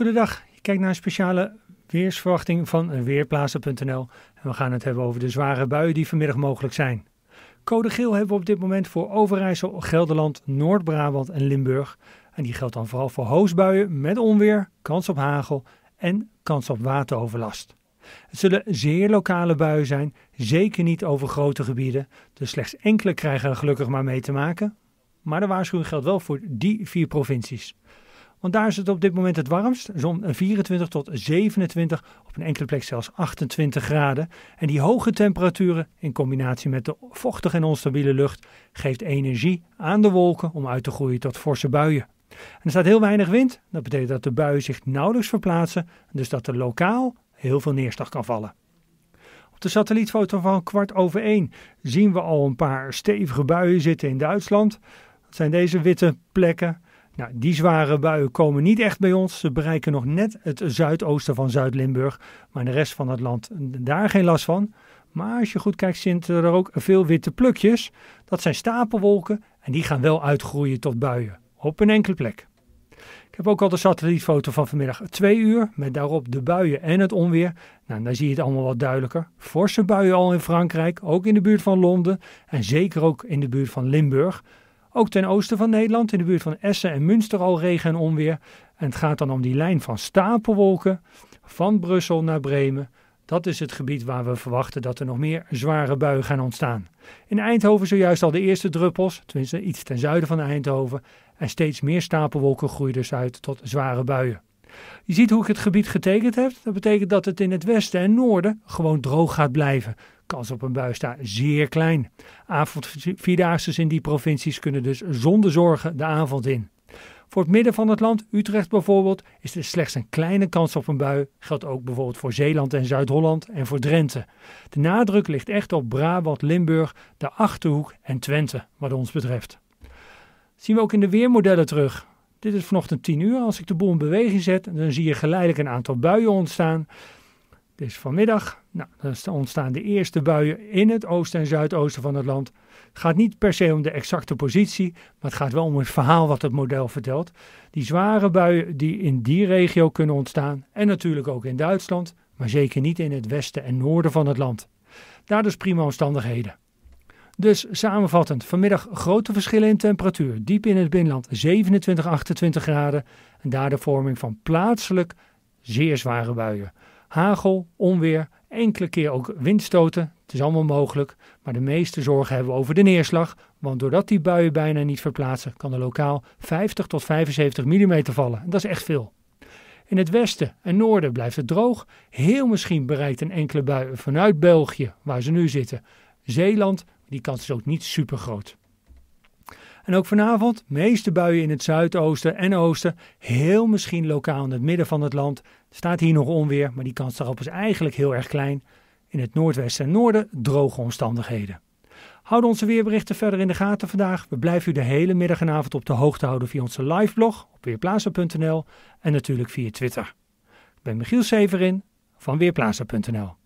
Goedendag, je kijkt naar een speciale weersverwachting van Weerplaatsen.nl. En we gaan het hebben over de zware buien die vanmiddag mogelijk zijn. Code geel hebben we op dit moment voor Overijssel, Gelderland, Noord-Brabant en Limburg. En die geldt dan vooral voor hoosbuien met onweer, kans op hagel en kans op wateroverlast. Het zullen zeer lokale buien zijn, zeker niet over grote gebieden. Dus slechts enkele krijgen er gelukkig maar mee te maken. Maar de waarschuwing geldt wel voor die vier provincies. Want daar is het op dit moment het warmst, zo'n 24 tot 27, op een enkele plek zelfs 28 graden. En die hoge temperaturen in combinatie met de vochtige en onstabiele lucht geeft energie aan de wolken om uit te groeien tot forse buien. er staat heel weinig wind, dat betekent dat de buien zich nauwelijks verplaatsen, dus dat er lokaal heel veel neerslag kan vallen. Op de satellietfoto van kwart over één zien we al een paar stevige buien zitten in Duitsland. Dat zijn deze witte plekken. Nou, die zware buien komen niet echt bij ons. Ze bereiken nog net het zuidoosten van Zuid-Limburg. Maar de rest van het land daar geen last van. Maar als je goed kijkt, zitten er ook veel witte plukjes. Dat zijn stapelwolken en die gaan wel uitgroeien tot buien. Op een enkele plek. Ik heb ook al de satellietfoto van vanmiddag 2 uur met daarop de buien en het onweer. Nou, dan zie je het allemaal wat duidelijker. Forse buien al in Frankrijk, ook in de buurt van Londen en zeker ook in de buurt van Limburg. Ook ten oosten van Nederland, in de buurt van Essen en Münster al regen en onweer. En het gaat dan om die lijn van stapelwolken van Brussel naar Bremen. Dat is het gebied waar we verwachten dat er nog meer zware buien gaan ontstaan. In Eindhoven zojuist al de eerste druppels, tenminste iets ten zuiden van Eindhoven. En steeds meer stapelwolken groeien dus uit tot zware buien. Je ziet hoe ik het gebied getekend heb. Dat betekent dat het in het westen en noorden gewoon droog gaat blijven. Kans op een bui staat zeer klein. Avondvierdaagse in die provincies kunnen dus zonder zorgen de avond in. Voor het midden van het land, Utrecht bijvoorbeeld, is er slechts een kleine kans op een bui. Geldt ook bijvoorbeeld voor Zeeland en Zuid-Holland en voor Drenthe. De nadruk ligt echt op Brabant, Limburg, de Achterhoek en Twente, wat ons betreft. Dat zien we ook in de weermodellen terug. Dit is vanochtend 10 uur. Als ik de boel in beweging zet, dan zie je geleidelijk een aantal buien ontstaan. Dit is vanmiddag nou, dan ontstaan de eerste buien in het oosten en zuidoosten van het land. Het gaat niet per se om de exacte positie, maar het gaat wel om het verhaal wat het model vertelt. Die zware buien die in die regio kunnen ontstaan en natuurlijk ook in Duitsland, maar zeker niet in het westen en noorden van het land. Daar dus prima omstandigheden. Dus samenvattend, vanmiddag grote verschillen in temperatuur. Diep in het binnenland 27, 28 graden. En daar de vorming van plaatselijk zeer zware buien. Hagel, onweer enkele keer ook windstoten. Het is allemaal mogelijk, maar de meeste zorgen hebben we over de neerslag. Want doordat die buien bijna niet verplaatsen, kan er lokaal 50 tot 75 mm vallen. En dat is echt veel. In het westen en noorden blijft het droog. Heel misschien bereikt een enkele bui vanuit België, waar ze nu zitten, Zeeland. Die kans is ook niet super groot. En ook vanavond meeste buien in het zuidoosten en oosten. Heel misschien lokaal in het midden van het land. staat hier nog onweer, maar die kans daarop is eigenlijk heel erg klein. In het noordwesten en noorden droge omstandigheden. Houd onze weerberichten verder in de gaten vandaag. We blijven u de hele middag en avond op de hoogte houden via onze live blog op weerplaza.nl en natuurlijk via Twitter. Ik ben Michiel Severin van weerplaza.nl.